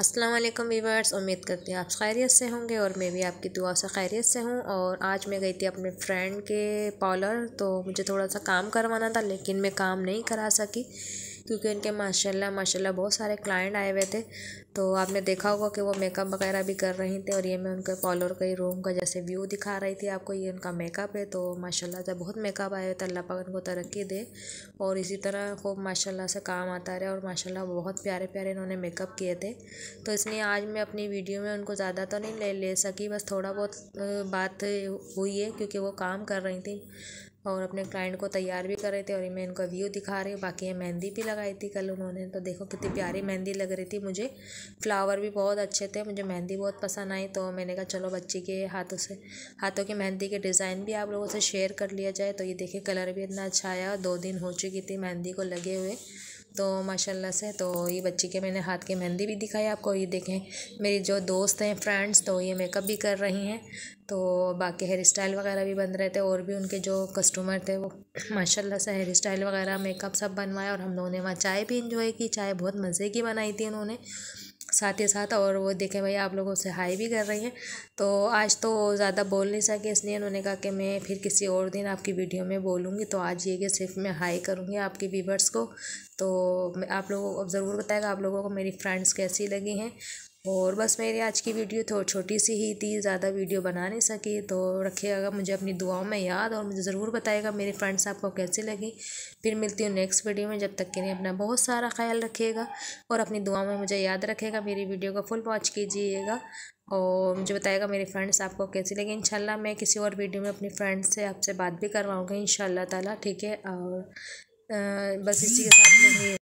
अस्सलाम वालेकुम वीवर्स उम्मीद करते हैं आप खैरियत से होंगे और मैं भी आपकी दुआ से खैरियत से हूँ और आज मैं गई थी अपने फ्रेंड के पार्लर तो मुझे थोड़ा सा काम करवाना था लेकिन मैं काम नहीं करा सकी क्योंकि उनके माशाल्लाह माशाल्लाह बहुत सारे क्लाइंट आए हुए थे तो आपने देखा होगा कि वो मेकअप वगैरह भी कर रही थी और ये मैं उनके पॉलर का ही रूम का जैसे व्यू दिखा रही थी आपको ये उनका मेकअप है तो माशाल्लाह से बहुत मेकअप आया था अल्लाह पाक उनको तरक्की दे और इसी तरह खूब माशाल्लाह से काम आता रहे और माशाल्लाह बहुत प्यारे प्यारे इन्होंने मेकअप किए थे तो इसलिए आज मैं अपनी वीडियो में उनको ज़्यादा तो नहीं ले ले सकी बस थोड़ा बहुत बात हुई है क्योंकि वो काम कर रही थी और अपने क्लाइंट को तैयार भी कर रहे थे और मैं इनका व्यू दिखा रही हूँ बाकी ये मेहंदी भी लगाई थी कल उन्होंने तो देखो कितनी प्यारी मेहंदी लग रही थी मुझे फ्लावर भी बहुत अच्छे थे मुझे मेहंदी बहुत पसंद आई तो मैंने कहा चलो बच्ची के हाथों से हाथों की मेहंदी के डिज़ाइन भी आप लोगों से शेयर कर लिया जाए तो ये देखिए कलर भी इतना अच्छा आया दो दिन हो चुकी थी मेहंदी को लगे हुए तो माशाल्लाह से तो ये बच्ची के मैंने हाथ की मेहंदी भी दिखाई आपको ये देखें मेरी जो दोस्त हैं फ्रेंड्स तो ये मेकअप भी कर रही हैं तो बाकी हेयर स्टाइल वगैरह भी बन रहे थे और भी उनके जो कस्टमर थे वो माशाल्लाह से हेयर स्टाइल वगैरह मेकअप सब बनवाया और हम लोगों ने वहाँ चाय भी इन्जॉय की चाय बहुत मज़े की बनाई थी उन्होंने साथ ही साथ और वो देखें भाई आप लोगों से हाई भी कर रही हैं तो आज तो ज़्यादा बोल नहीं सके इसलिए उन्होंने कहा कि मैं फिर किसी और दिन आपकी वीडियो में बोलूँगी तो आज ये कि सिर्फ मैं हाई करूँगी आपके व्यूवर्स को तो आप लोगों को ज़रूर बताएगा आप लोगों को मेरी फ्रेंड्स कैसी लगी हैं और बस मेरी आज की वीडियो थोड़ी छोटी सी ही थी ज़्यादा वीडियो बना नहीं सकी तो रखिएगा मुझे अपनी दुआओं में याद और मुझे ज़रूर बताएगा मेरे फ्रेंड्स आपको कैसी लगी फिर मिलती हूँ नेक्स्ट वीडियो में जब तक के लिए अपना बहुत सारा ख्याल रखिएगा और अपनी दुआओं में मुझे याद रखेगा मेरी वीडियो को फुल वॉच कीजिएगा और मुझे बताएगा मेरे फ्रेंड्स आपको कैसी लगी इनशाला मैं किसी और वीडियो में अपनी फ्रेंड्स से आपसे बात भी करवाऊँगी इन शाला ठीक है और बस इसी के साथ